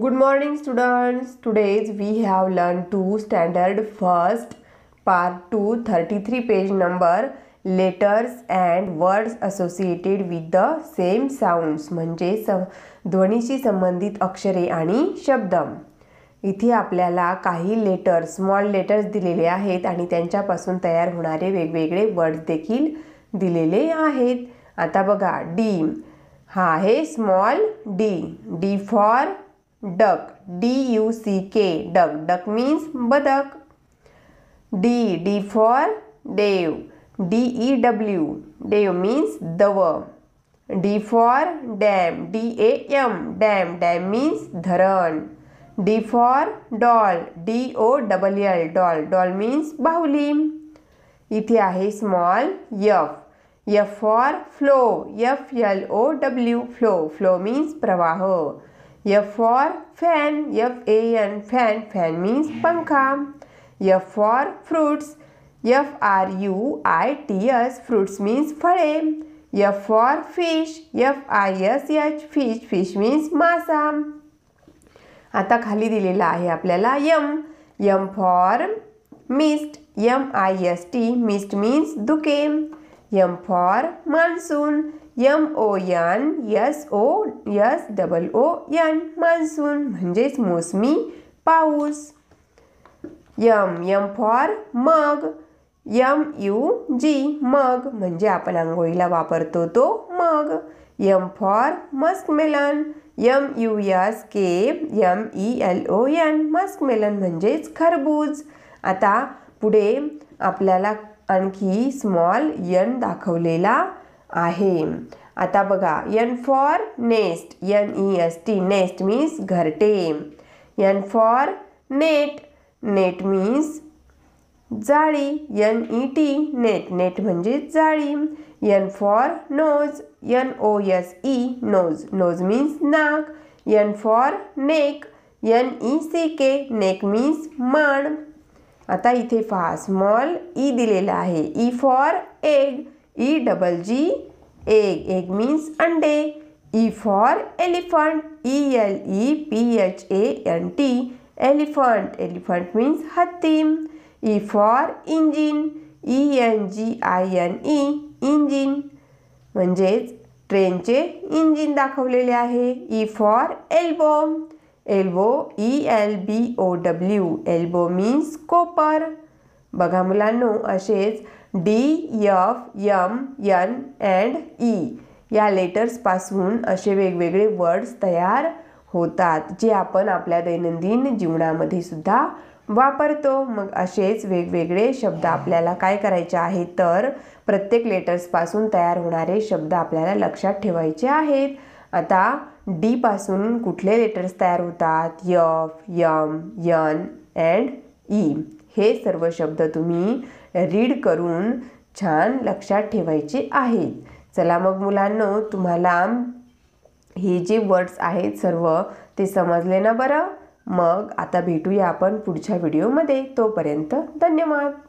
Good morning students today's we have learn to standard first part two thirty three page number letters and words associated with the same sounds म्हणजे स ध्वनीशी संबंधित अक्षरे आणि शब्द इथे आपल्याला काही लेटर्स स्मॉल लेटर्स दिलेले आहेत आणि त्यांच्यापासून तयार होणारे वेगवेगळे वर्ड्स देखील दिलेले आहेत आता बघा डी हा आहे small D D for duck D U C K duck duck means बदक D D for dew D E W dew means दव D for dam D A M dam dam means धरण D for doll D O double L doll doll means बाहुली इथे आहे small F F for flow F L O W flow flow means प्रवाह F for fan, F A N, fan, fan means pankha. F for fruits, F R U I T S, fruits means phale. F for fish, F I S H, fish, fish means masa. आता खाली दिलेला आहे आपल्याला M M for mist M I S T mist means दुके M for monsoon M O N S O S double O N monsoon म्हणजेच मोसमी पाऊस M M for mug M U G mug म्हणजे आपण आंघोळीला वापरतो तो mug M for musk melon M U S K M E L O N musk melon म्हणजेच खरबूज आता पुढे आपल्याला आणखी स्मॉल यन दाखवलेला आहे आता बघा N for nest N E S T nest means घरटे N for net net means जाळी N E T net net म्हणजे जाळी N for nose N O S E nose nose means नाक N for neck N E C K neck means माण आता इथे first small E दिलेलं आहे E for egg E double G egg egg means अंडे. E for elephant E L E P H A N T. Elephant elephant means हत्ती. E for engine E N G I N E engine म्हणजेच ट्रेनचे engine दाखवलेले आहे E for elbow elbow E L B O W elbow means कोपर बघा मुलांनो असेच D F M N and E या लेटर्सपासून असे वेगवेगळे वर्ड्स तयार होतात जे आपण आपल्या दैनंदिन जीवनामध्ये सुद्धा वापरतो मग असेच वेगवेगळे शब्द आपल्याला काय करायचे आहेत तर प्रत्येक लेटर्सपासून तयार होणारे शब्द आपल्याला लक्षात ठेवायचे आहेत आता डीपासून कुठले लेटर्स तयार होतात F M N and E हे सर्व शब्द तुम्ही रीड करून छान लक्षात ठेवायचे आहेत चला मग मुलांनो तुम्हाला हे जे वर्ड्स आहेत सर्व ते समजले ना बरं मग आता भेटूया आपण पुढच्या व्हिडिओमध्ये तोपर्यंत धन्यवाद